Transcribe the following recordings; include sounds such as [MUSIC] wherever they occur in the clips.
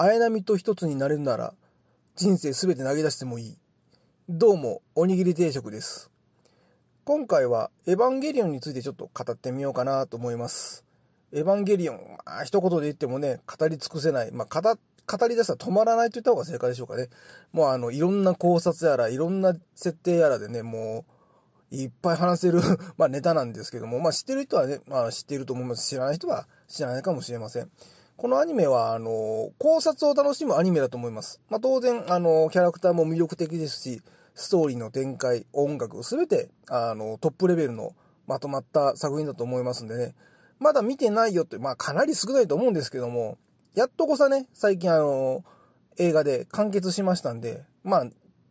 綾波と一つになれるなら、人生すべて投げ出してもいい。どうも、おにぎり定食です。今回は、エヴァンゲリオンについてちょっと語ってみようかなと思います。エヴァンゲリオン、まあ、一言で言ってもね、語り尽くせない。まあ、語、語り出したら止まらないと言った方が正解でしょうかね。もうあの、いろんな考察やら、いろんな設定やらでね、もう、いっぱい話せる [LAUGHS] まあネタなんですけども、まあ知ってる人はね、まあ知っていると思います。知らない人は知らないかもしれません。このアニメは、あの、考察を楽しむアニメだと思います。まあ、当然、あの、キャラクターも魅力的ですし、ストーリーの展開、音楽、すべて、あの、トップレベルのまとまった作品だと思いますんでね。まだ見てないよって、まあ、かなり少ないと思うんですけども、やっとこさね、最近あの、映画で完結しましたんで、まあ、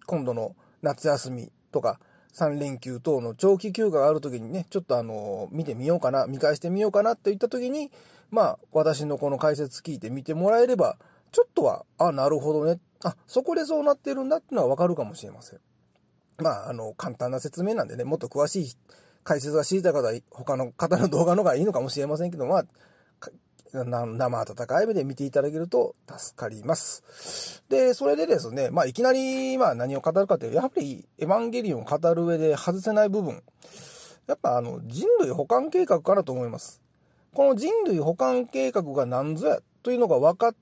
今度の夏休みとか、3連休等の長期休暇がある時にね、ちょっとあの、見てみようかな、見返してみようかなって言った時に、まあ、私のこの解説聞いてみてもらえれば、ちょっとは、あ、なるほどね、あ、そこでそうなってるんだっていうのはわかるかもしれません。まあ、あの、簡単な説明なんでね、もっと詳しい解説が知りたい方は、他の方の動画の方がいいのかもしれませんけど、まあ、生温かい目で見ていただけると助かります。で、それでですね、まあ、いきなり、まあ、何を語るかというと、やはり、エヴァンゲリオンを語る上で外せない部分。やっぱ、あの、人類保管計画かなと思います。この人類保管計画が何ぞやというのが分かっ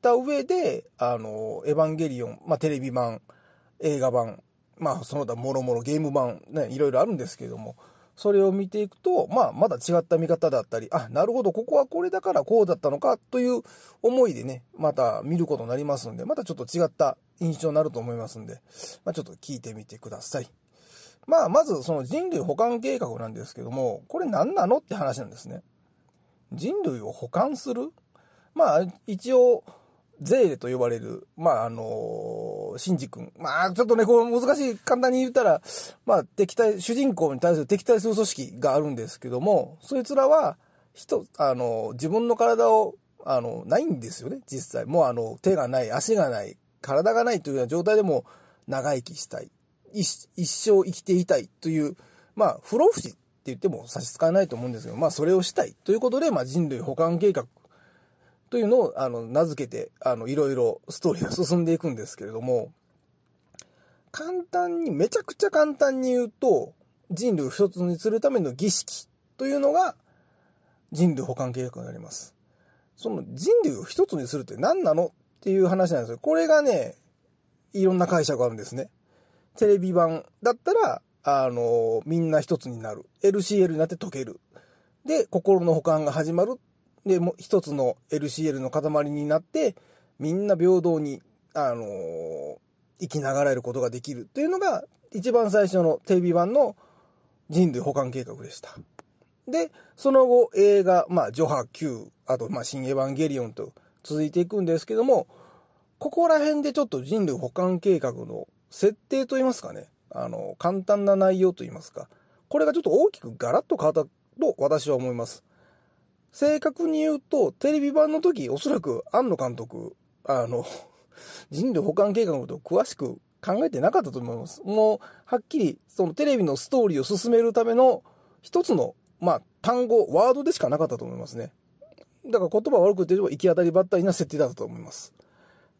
た上で、あの、エヴァンゲリオン、まあ、テレビ版、映画版、まあ、その他、もろもろゲーム版、ね、いろいろあるんですけれども、それを見ていくと、まあ、まだ違った見方だったり、あ、なるほど、ここはこれだからこうだったのかという思いでね、また見ることになりますんで、またちょっと違った印象になると思いますんで、まあ、ちょっと聞いてみてください。まあ、まずその人類保管計画なんですけども、これ何なのって話なんですね。人類を保管するまあ、一応、税と呼ばれる、まあ、あのーシンジ君。まあ、ちょっとね、こう、難しい、簡単に言ったら、まあ、敵対、主人公に対する敵対する組織があるんですけども、そいつらは、人、あの、自分の体を、あの、ないんですよね、実際。もう、あの、手がない、足がない、体がないというような状態でも、長生きしたい。一生生きていたいという、まあ、不老不死って言っても差し支えないと思うんですけど、まあ、それをしたいということで、まあ、人類保管計画というのを、あの、名付けて、あの、いろいろストーリーが進んでいくんですけれども、簡単に、めちゃくちゃ簡単に言うと、人類を一つにするための儀式というのが、人類保管計画になります。その人類を一つにするって何なのっていう話なんですよ。これがね、いろんな解釈があるんですね。テレビ版だったら、あの、みんな一つになる。LCL になって解ける。で、心の保管が始まるで、も一つの LCL の塊になって、みんな平等に、あのー、生きながらえることができるというのが、一番最初のテレビ版の人類保管計画でした。で、その後、映画、まあ、ジョハ Q、あと、まあ、新エヴァンゲリオンと続いていくんですけども、ここら辺でちょっと人類保管計画の設定といいますかね、あの、簡単な内容といいますか、これがちょっと大きくガラッと変わったと私は思います。正確に言うと、テレビ版の時、おそらく、庵野監督、あの、[LAUGHS] 人類保管計画のことを詳しく考えてなかったと思います。もう、はっきり、そのテレビのストーリーを進めるための、一つの、まあ、単語、ワードでしかなかったと思いますね。だから言葉悪く言えば行き当たりばったりな設定だったと思います。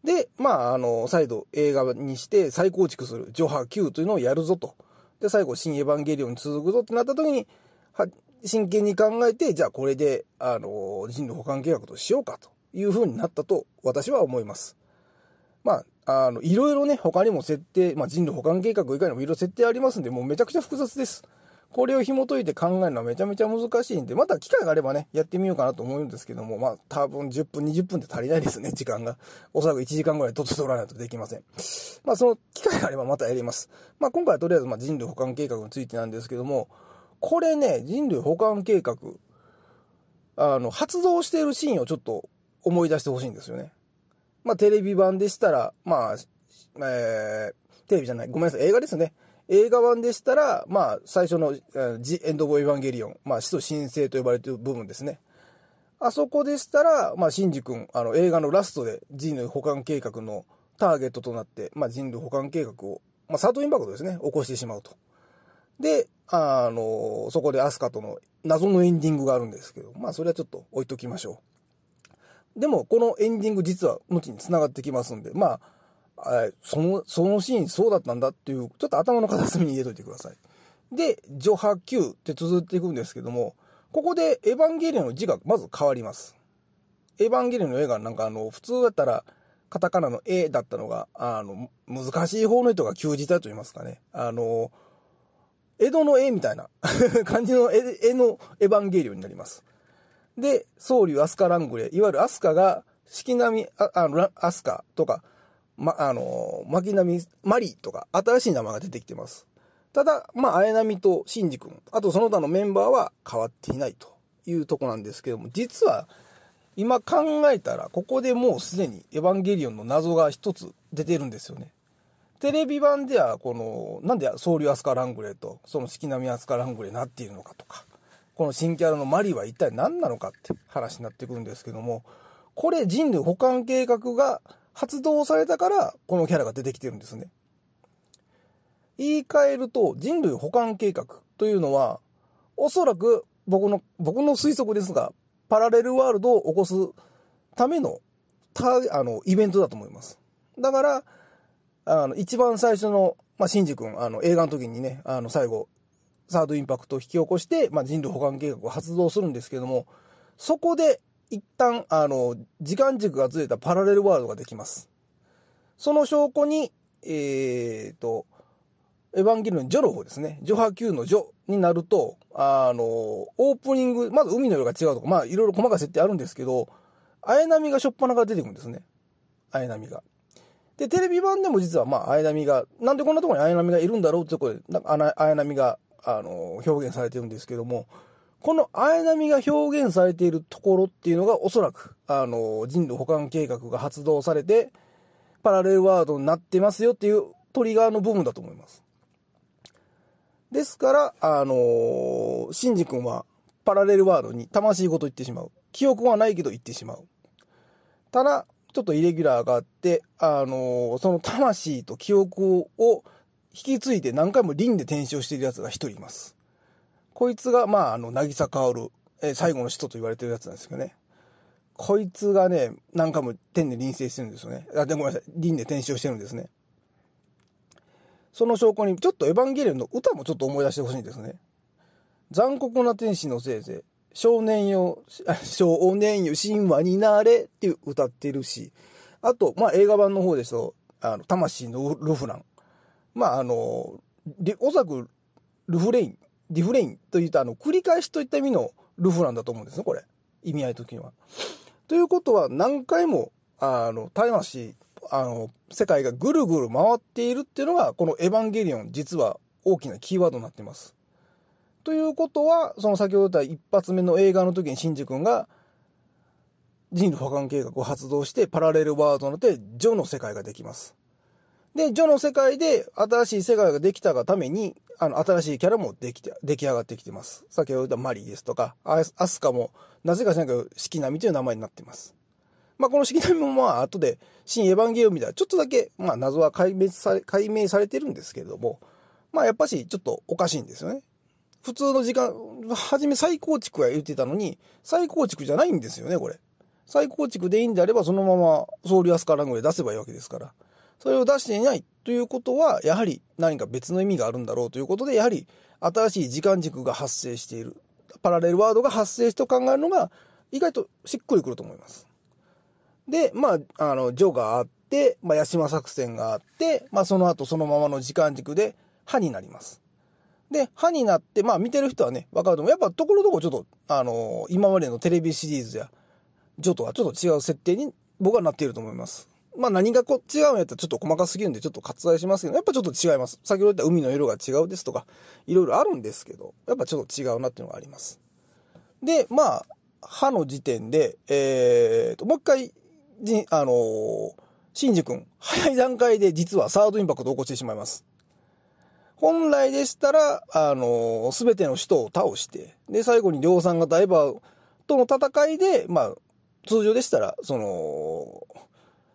で、まあ、あの、再度映画にして再構築する、ジョハ Q というのをやるぞと。で、最後、新エヴァンゲリオンに続くぞってなった時に、は、真剣に考えて、じゃあこれで、あの、人類保管計画としようかというふうになったと私は思います。まあ、あの、いろいろね、他にも設定、まあ、人類保管計画以外にもいろいろ設定ありますんで、もうめちゃくちゃ複雑です。これを紐解いて考えるのはめちゃめちゃ難しいんで、また機会があればね、やってみようかなと思うんですけども、まあ、多分10分、20分で足りないですね、時間が。おそらく1時間ぐらいとっとらないとできません。まあ、その機会があればまたやります。まあ、今回はとりあえず、まあ、人類保管計画についてなんですけども、これね、人類保管計画、あの、発動しているシーンをちょっと思い出してほしいんですよね。まあ、テレビ版でしたら、まあ、えー、テレビじゃない、ごめんなさい、映画ですね。映画版でしたら、まあ、最初の、ジ・エンド・ボ・エヴァンゲリオン、まあ、死と神聖と呼ばれている部分ですね。あそこでしたら、まあ、シンジ君、あの、映画のラストで人類保管計画のターゲットとなって、まあ、人類保管計画を、まあ、サートインパクトですね、起こしてしまうと。で、あの、そこでアスカとの謎のエンディングがあるんですけど、まあそれはちょっと置いときましょう。でも、このエンディング実は後に繋がってきますんで、まあ、その、そのシーンそうだったんだっていう、ちょっと頭の片隅に入れといてください。で、序波9って綴っていくんですけども、ここでエヴァンゲリオンの字がまず変わります。エヴァンゲリオンの絵がなんかあの、普通だったら、カタカナの絵だったのが、あの、難しい方の人が休字だと言いますかね。あの、江戸の絵みたいな [LAUGHS] 感じの絵のエヴァンゲリオンになります。で、僧侶アスカラングレ、いわゆるアスカが、式季並み、ああのアスカとか、ま、あの、巻波、マリーとか、新しい名前が出てきてます。ただ、まあ、綾波とシンジ君、あとその他のメンバーは変わっていないというとこなんですけども、実は、今考えたら、ここでもうすでにエヴァンゲリオンの謎が一つ出てるんですよね。テレビ版では、この、なんで総流アスカラングレーと、その四季並みアスカラングレーになっているのかとか、この新キャラのマリーは一体何なのかって話になってくるんですけども、これ人類保管計画が発動されたから、このキャラが出てきてるんですね。言い換えると、人類保管計画というのは、おそらく僕の、僕の推測ですが、パラレルワールドを起こすための、た、あの、イベントだと思います。だから、あの、一番最初の、まあ、シンジ君、あの、映画の時にね、あの、最後、サードインパクトを引き起こして、まあ、人類保管計画を発動するんですけども、そこで、一旦、あの、時間軸がずれたパラレルワールドができます。その証拠に、えーと、エヴァンゲリオン、ジョロホですね。ジョハ級のジョになると、あの、オープニング、まず海の色が違うとか、まあ、いろいろ細かい設定あるんですけど、綾波がしょっぱなから出てくるんですね。綾波が。で、テレビ版でも実は、まあ、綾波が、なんでこんなところに綾波がいるんだろうってところで、綾波が、あの、表現されてるんですけども、この綾波が表現されているところっていうのが、おそらく、あの、人類保管計画が発動されて、パラレルワードになってますよっていうトリガーの部分だと思います。ですから、あのシンジ君はパラレルワードに魂ごと言ってしまう。記憶はないけど言ってしまう。ただ、ちょっとイレギュラーがあって、あのー、その魂と記憶を引き継いで何回も輪で転生しているつが一人います。こいつが、まあ、あの、渚薫、え最後の使徒と言われてるやつなんですけどね。こいつがね、何回も天で臨生してるんですよね。あ、でごめんなさい。輪で転生してるんですね。その証拠に、ちょっとエヴァンゲリオンの歌もちょっと思い出してほしいんですね。残酷な天使のせいぜ少年よ、少年よ、神話になれって歌ってるし、あと、まあ、映画版の方ですと、あの、魂のルフラン。まあ、あの、おそらく、ルフレイン、リフレインといったあの、繰り返しといった意味のルフランだと思うんですね、これ。意味合い的には。ということは、何回も、あの、魂、あの、世界がぐるぐる回っているっていうのが、このエヴァンゲリオン、実は大きなキーワードになっています。ということは、その先ほど言った一発目の映画の時にシンジ君が、人類保管計画を発動して、パラレルワールドになって、ジョの世界ができます。で、ジョの世界で新しい世界ができたがために、あの、新しいキャラもできて、出来上がってきてます。先ほど言ったマリーですとか、アスカも、なぜかしなど、四季並みという名前になってます。まあ、この四季並みもまあ、後で、新エヴァンゲリオンみたいな、ちょっとだけ、まあ、謎は解明され、解明されてるんですけれども、まあ、やっぱし、ちょっとおかしいんですよね。普通の時間、はじめ再構築や言ってたのに、再構築じゃないんですよね、これ。再構築でいいんであれば、そのままウルアスカラングで出せばいいわけですから。それを出していないということは、やはり何か別の意味があるんだろうということで、やはり新しい時間軸が発生している。パラレルワードが発生して考えるのが、意外としっくりくると思います。で、まあ、あの、ジョがあって、まあ、ヤシマ作戦があって、まあ、その後そのままの時間軸で、歯になります。で、歯になって、まあ見てる人はね、わかると思う。やっぱところどころちょっと、あのー、今までのテレビシリーズや、ジョとはちょっと違う設定に僕はなっていると思います。まあ何がこ違うんやったらちょっと細かすぎるんでちょっと割愛しますけど、やっぱちょっと違います。先ほど言った海の色が違うですとか、いろいろあるんですけど、やっぱちょっと違うなっていうのがあります。で、まあ、歯の時点で、えーと、もう一回、じあのー、シンジ君、早い段階で実はサードインパクトを起こしてしまいます。本来でしたら、あの、すべての人を倒して、で、最後に量産型エヴァとの戦いで、まあ、通常でしたら、その、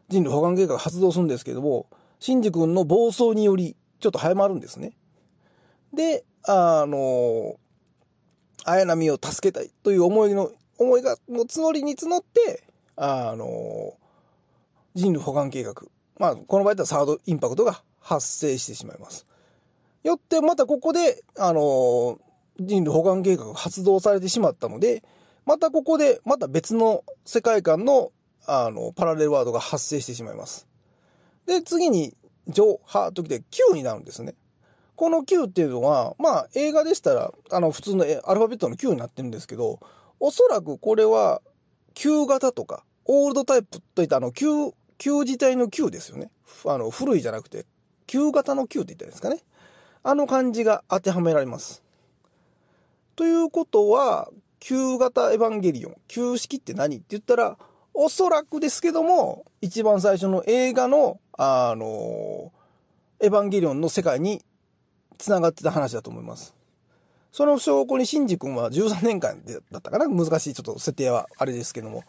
人類保管計画発動するんですけども、シンジ君の暴走により、ちょっと早まるんですね。で、あの、綾波を助けたいという思いの、思いが、の募りに募って、あの、人類保管計画。まあ、この場合だったらサードインパクトが発生してしまいます。よってまたここで、あの、人類保管計画が発動されてしまったので、またここで、また別の世界観の、あの、パラレルワードが発生してしまいます。で、次に、上、波ときて9になるんですね。この9っていうのは、まあ映画でしたら、あの普通のアルファベットの9になってるんですけど、おそらくこれは旧型とか、オールドタイプといったあの旧、旧自体の9ですよね。あの古いじゃなくて、旧型の9って言ったんですかね。あの感じが当てはめられます。ということは、旧型エヴァンゲリオン、旧式って何って言ったら、おそらくですけども、一番最初の映画の、あの、エヴァンゲリオンの世界に繋がってた話だと思います。その証拠にシンジ君は13年間だったかな難しいちょっと設定はあれですけども。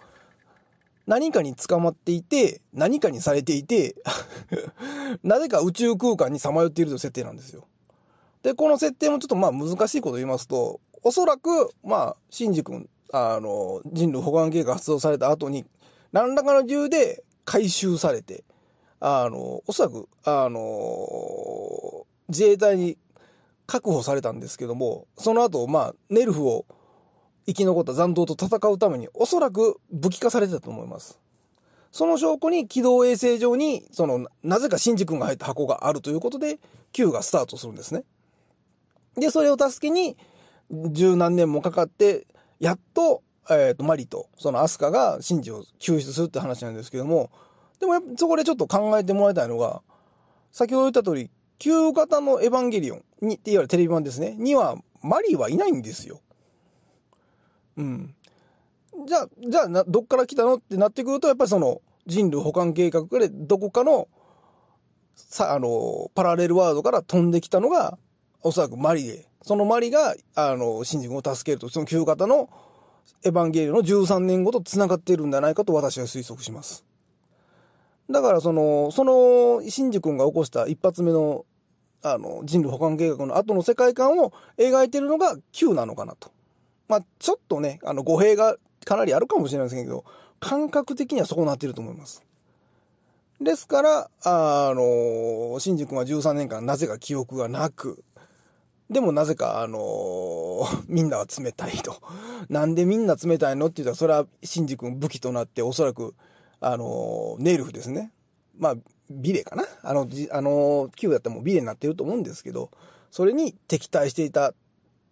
何かに捕まっていて、何かにされていて [LAUGHS] なぜか宇宙空間にさまよっているという設定なんですよ。で、この設定もちょっとまあ難しいこと言いますと、おそらく、まあ、シンジ君、あの、人類保管計画発動された後に、何らかの理由で回収されて、あの、おそらく、あの、自衛隊に確保されたんですけども、その後、まあ、ネルフを生き残った残党と戦うために、おそらく武器化されてたと思います。その証拠に軌道衛星上に、その、なぜかシンジ君が入った箱があるということで、Q がスタートするんですね。で、それを助けに、十何年もかかって、やっと、えっ、ー、と、マリと、そのアスカがシンジを救出するって話なんですけども、でもそこでちょっと考えてもらいたいのが、先ほど言った通り、旧型のエヴァンゲリオンに、っていわゆるテレビ版ですね、には、マリーはいないんですよ。うん。じゃあ、じゃあな、どっから来たのってなってくると、やっぱりその、人類保管計画で、どこかの、さ、あの、パラレルワールドから飛んできたのが、おそらくマリで、そのマリが、あの、新君を助けると、その旧型のエヴァンゲリオンの13年後と繋がっているんじゃないかと私は推測します。だからその、その、新次君が起こした一発目の、あの、人類保管計画の後の世界観を描いてるのが旧なのかなと。まあ、ちょっとね、あの、語弊がかなりあるかもしれませんけど、感覚的にはそうなっていると思います。ですから、あの、新次君は13年間なぜか記憶がなく、でもなぜか、あのー、みんなは冷たいと。[LAUGHS] なんでみんな冷たいのって言ったら、それは、シンジ君武器となって、おそらく、あのー、ネイルフですね。まあ、ビレかなあの、あのー、Q だったらもうビレになってると思うんですけど、それに敵対していたっ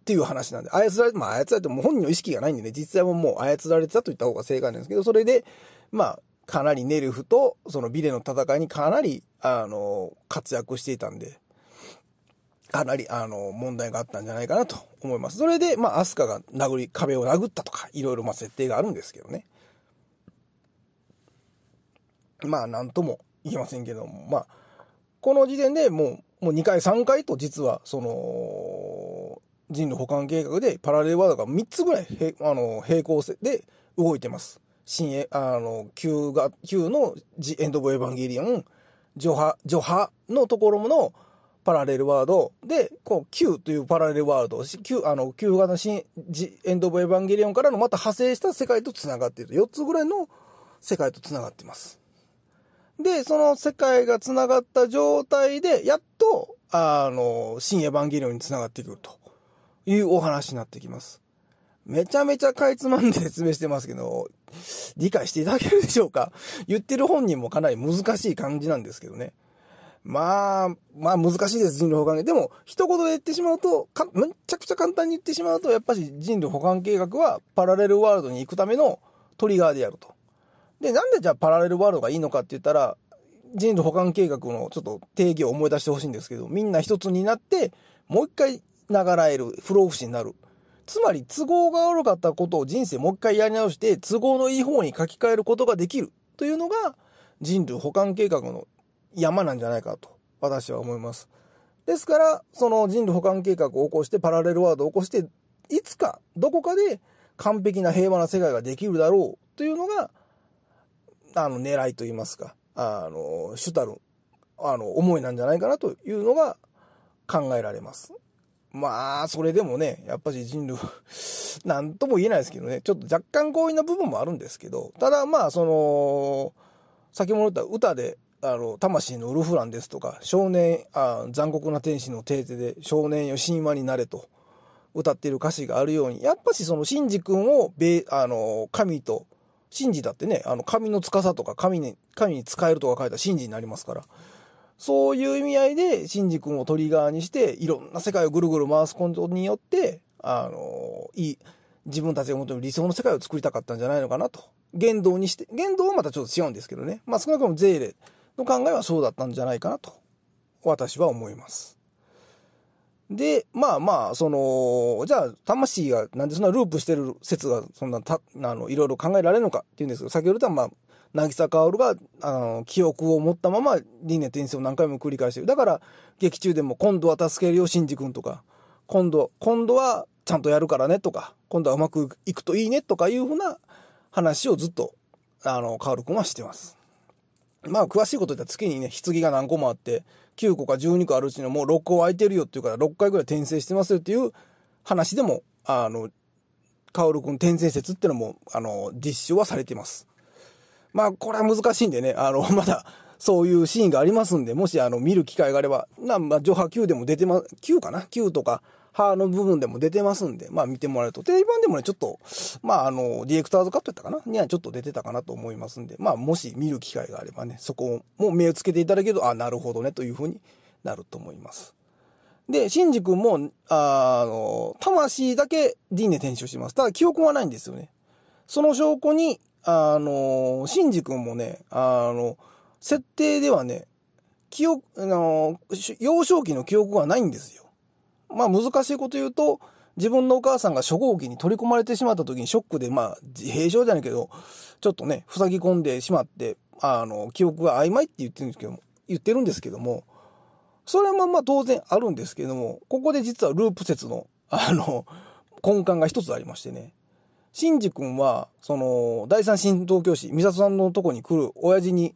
ていう話なんで、操られて、まあ、操られても本人の意識がないんでね、実際はもう操られてたと言った方が正解なんですけど、それで、まあ、かなりネルフとそのビレの戦いにかなり、あの、活躍していたんで、かなり、あの、問題があったんじゃないかなと思います。それで、まあ、アスカが殴り、壁を殴ったとか、いろいろ、まあ、設定があるんですけどね。まあ、なんとも言えませんけども、まあ、この時点でもう、もう2回、3回と、実は、その、人類保管計画で、パラレルワードが3つぐらい、あの、平行線で動いてます。新エ、あの、旧が、旧のジエンド・オブ・エヴァンゲリオン、ジョハ、ジョハのところの、パラレルワードで、こう Q というパラレルワールド、Q、あの、Q 型の新、エンド・オブ・エヴァンゲリオンからのまた派生した世界と繋がっている。4つぐらいの世界と繋がっています。で、その世界が繋がった状態で、やっと、あの、新エヴァンゲリオンに繋がってくるというお話になってきます。めちゃめちゃかいつまんで説明してますけど、理解していただけるでしょうか言ってる本人もかなり難しい感じなんですけどね。まあ、まあ難しいです、人類保管計画。でも、一言で言ってしまうと、か、むちゃくちゃ簡単に言ってしまうと、やっぱり人類保管計画はパラレルワールドに行くためのトリガーであると。で、なんでじゃあパラレルワールドがいいのかって言ったら、人類保管計画のちょっと定義を思い出してほしいんですけど、みんな一つになって、もう一回流らえる、不老不死になる。つまり都合が悪かったことを人生もう一回やり直して都合のいい方に書き換えることができるというのが人類保管計画の山なんじゃないかと、私は思います。ですから、その人類保管計画を起こして、パラレルワードを起こして、いつか、どこかで完璧な平和な世界ができるだろうというのが、あの、狙いと言いますか、あの、主たる、あの、思いなんじゃないかなというのが考えられます。まあ、それでもね、やっぱり人類 [LAUGHS] なんとも言えないですけどね、ちょっと若干強引な部分もあるんですけど、ただまあ、その、先ほど言った歌であの、魂のウルフランですとか、少年、あ残酷な天使のテーゼで少年よ神話になれと歌っている歌詞があるように、やっぱしその、シンジ君を、べ、あの、神と、シンジだってね、あの、神の司とか、神に、神に使えるとか書いたシンジになりますから。そういう意味合いで、シンジ君をトリガーにして、いろんな世界をぐるぐる回すことによって、あの、いい、自分たちが求める理想の世界を作りたかったんじゃないのかなと。言動にして、言動はまたちょっと違うんですけどね。まあ少なくともゼーレの考えはそうだったんじゃないかなと、私は思います。で、まあまあ、その、じゃあ、魂がなんでそんなループしてる説が、そんなた、あの、いろいろ考えられるのかっていうんですけど、先ほど言ったまあ、渚薫が、あの、記憶を持ったまま、輪廻転生を何回も繰り返してる。だから、劇中でも、今度は助けるよ、シンジ君とか、今度、今度はちゃんとやるからねとか、今度はうまくいくといいねとかいうふうな話をずっと、あの、薫君はしてます。まあ詳しいこと言ったら月にね、棺が何個もあって、9個か12個あるうちのもう6個空いてるよっていうから6回ぐらい転生してますよっていう話でも、あの、カオル転生説っていうのも、あの、実証はされています。まあこれは難しいんでね、あの、[LAUGHS] まだ、そういうシーンがありますんで、もしあの見る機会があれば、なまあ、ジョハでも出てま、9かな ?9 とか、派の部分でも出てますんで、まあ見てもらえると、テレビ版でもね、ちょっと、まああの、ディレクターズカットやったかなにはちょっと出てたかなと思いますんで、まあもし見る機会があればね、そこも目をつけていただけると、あ、なるほどね、というふうになると思います。で、シンジ君も、あの、魂だけ D で転生します。ただ記憶はないんですよね。その証拠に、あの、シンジ君もね、あの、設定ではね、記憶、あの、幼少期の記憶がないんですよ。まあ難しいこと言うと、自分のお母さんが初号機に取り込まれてしまった時にショックで、まあ、平常じゃないけど、ちょっとね、塞ぎ込んでしまって、あの、記憶が曖昧って言ってるんですけども、言ってるんですけども、それはまあまあ当然あるんですけども、ここで実はループ説の、あの、根幹が一つありましてね。シンジ君は、その、第三新東京市、美里さんのとこに来る親父に、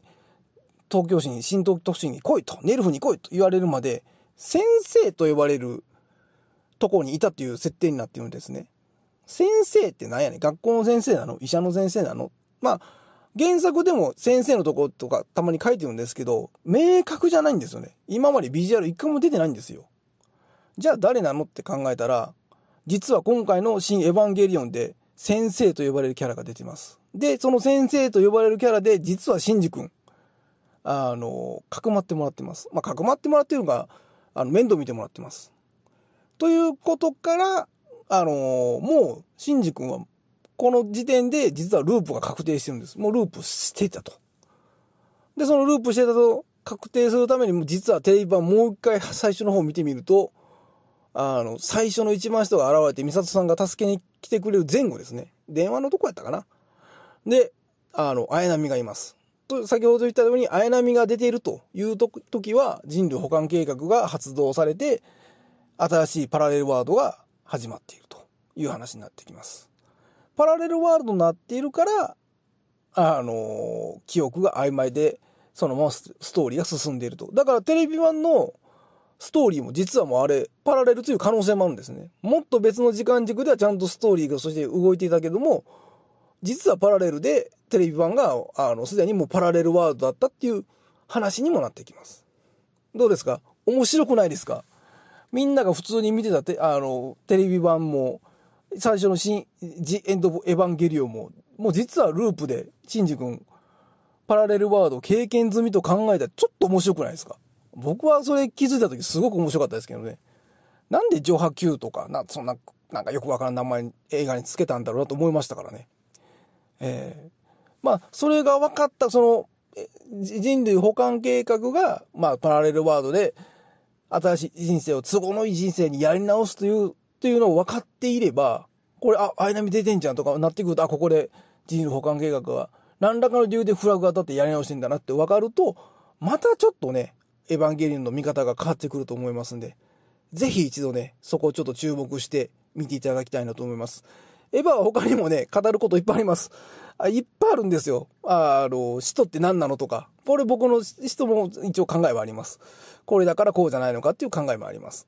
東京市に、新東京市に来いと、ネルフに来いと言われるまで、先生と呼ばれるところにいたという設定になっているんですね。先生って何やねん学校の先生なの医者の先生なのまあ、原作でも先生のとことかたまに書いてるんですけど、明確じゃないんですよね。今までビジュアル一回も出てないんですよ。じゃあ誰なのって考えたら、実は今回の新エヴァンゲリオンで先生と呼ばれるキャラが出てます。で、その先生と呼ばれるキャラで、実はシンジ君、あの、かくまってもらってます。まあ、かくまってもらってるのが、あの、面倒見てもらってます。ということから、あのー、もう、シンジ君は、この時点で実はループが確定してるんです。もうループしてたと。で、そのループしてたと確定するためにも、実はテレビ版もう一回最初の方見てみると、あの、最初の一番人が現れて、美里さんが助けに来てくれる前後ですね。電話のとこやったかな。で、あの、綾波がいます。と、先ほど言ったように、綾波が出ているという時は、人類保管計画が発動されて、新しいパラレルワールドが始まっているという話になってきます。パラレルワールドになっているから、あの、記憶が曖昧で、そのままストーリーが進んでいると。だからテレビ版のストーリーも実はもうあれ、パラレルという可能性もあるんですね。もっと別の時間軸ではちゃんとストーリーがそして動いていたけども、実はパラレルでテレビ版が、あの、すでにもうパラレルワールドだったっていう話にもなってきます。どうですか面白くないですかみんなが普通に見てたて、あの、テレビ版も、最初の新、ジ・エンド・エヴァンゲリオンも、もう実はループで、シンジ君、パラレルワード経験済みと考えたらちょっと面白くないですか僕はそれ気づいた時すごく面白かったですけどね。なんでョハ Q とか、な、そんな、なんかよくわからん名前映画につけたんだろうなと思いましたからね。ええー、まあ、それが分かった、その、人類保管計画が、まあ、パラレルワードで、新しい人生を都合のいい人生にやり直すという、というのを分かっていれば、これ、あ、相い出てんじゃんとかなってくると、あ、ここで人類の保管計画は何らかの理由でフラグが立ってやり直してんだなって分かると、またちょっとね、エヴァンゲリオンの見方が変わってくると思いますんで、ぜひ一度ね、そこをちょっと注目して見ていただきたいなと思います。エヴァは他にもね、語ることいっぱいあります。あいっぱいあるんですよ。あの、使徒って何なのとか。これ僕の使徒も一応考えはあります。これだからこうじゃないのかっていう考えもあります。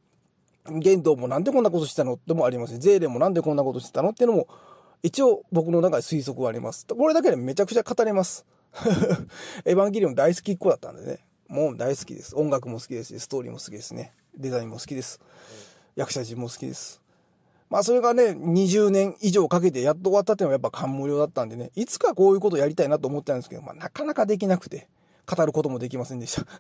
ドウもなんでこんなことしたのってもありますし、ゼーレもなんでこんなことしてたのっていうのも、一応僕の中で推測はあります。これだけでめちゃくちゃ語れます。[LAUGHS] エヴァンゲリオン大好きっ子だったんでね。もう大好きです。音楽も好きですし、ストーリーも好きですね。デザインも好きです。役者陣も好きです。まあそれがね、20年以上かけてやっと終わったっていうのはやっぱ感無量だったんでね、いつかこういうことやりたいなと思ったんですけど、まあなかなかできなくて。語ることもできませんでした [LAUGHS]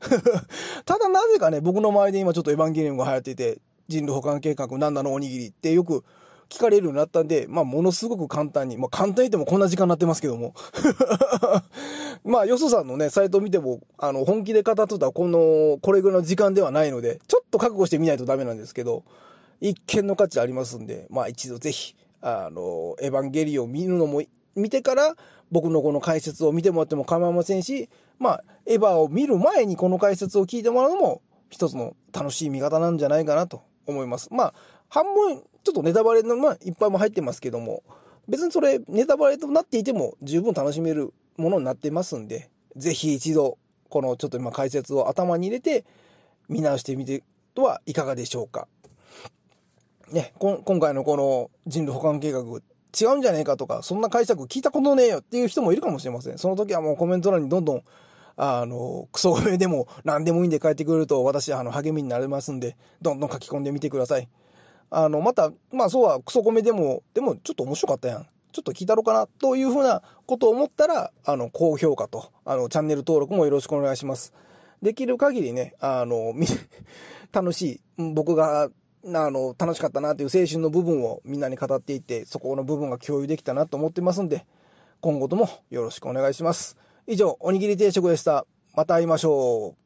ただなぜかね、僕の周りで今ちょっとエヴァンゲリオンが流行っていて、人類保管計画何なのおにぎりってよく聞かれるようになったんで、まあ、ものすごく簡単に、まあ、簡単に言ってもこんな時間になってますけども [LAUGHS] まあ、よそさんのね、サイトを見ても、あの、本気で語ってたこの、これぐらいの時間ではないので、ちょっと覚悟してみないとダメなんですけど、一見の価値ありますんで、まあ一度ぜひ、あの、エヴァンゲリオン見るのも、見てから、僕のこの解説を見てもらっても構いませんし、まあ、エヴァを見る前にこの解説を聞いてもらうのも、一つの楽しい見方なんじゃないかなと思います。まあ、半分、ちょっとネタバレの、まあ、いっぱいも入ってますけども、別にそれ、ネタバレとなっていても、十分楽しめるものになってますんで、ぜひ一度、このちょっと今解説を頭に入れて、見直してみてはいかがでしょうか。ね、今回のこの人類保管計画、違うんじゃねえかとか、そんな解釈聞いたことねえよっていう人もいるかもしれません。その時はもうコメント欄にどんどん、あの、クソ米でも何でもいいんで書いてくれると私、あの、励みになれますんで、どんどん書き込んでみてください。あの、また、まあそうはクソコメでも、でもちょっと面白かったやん。ちょっと聞いたろかなというふうなことを思ったら、あの、高評価と、あの、チャンネル登録もよろしくお願いします。できる限りね、あの、[LAUGHS] 楽しい、僕がなあの、楽しかったなという青春の部分をみんなに語っていて、そこの部分が共有できたなと思ってますんで、今後ともよろしくお願いします。以上、おにぎり定食でした。また会いましょう。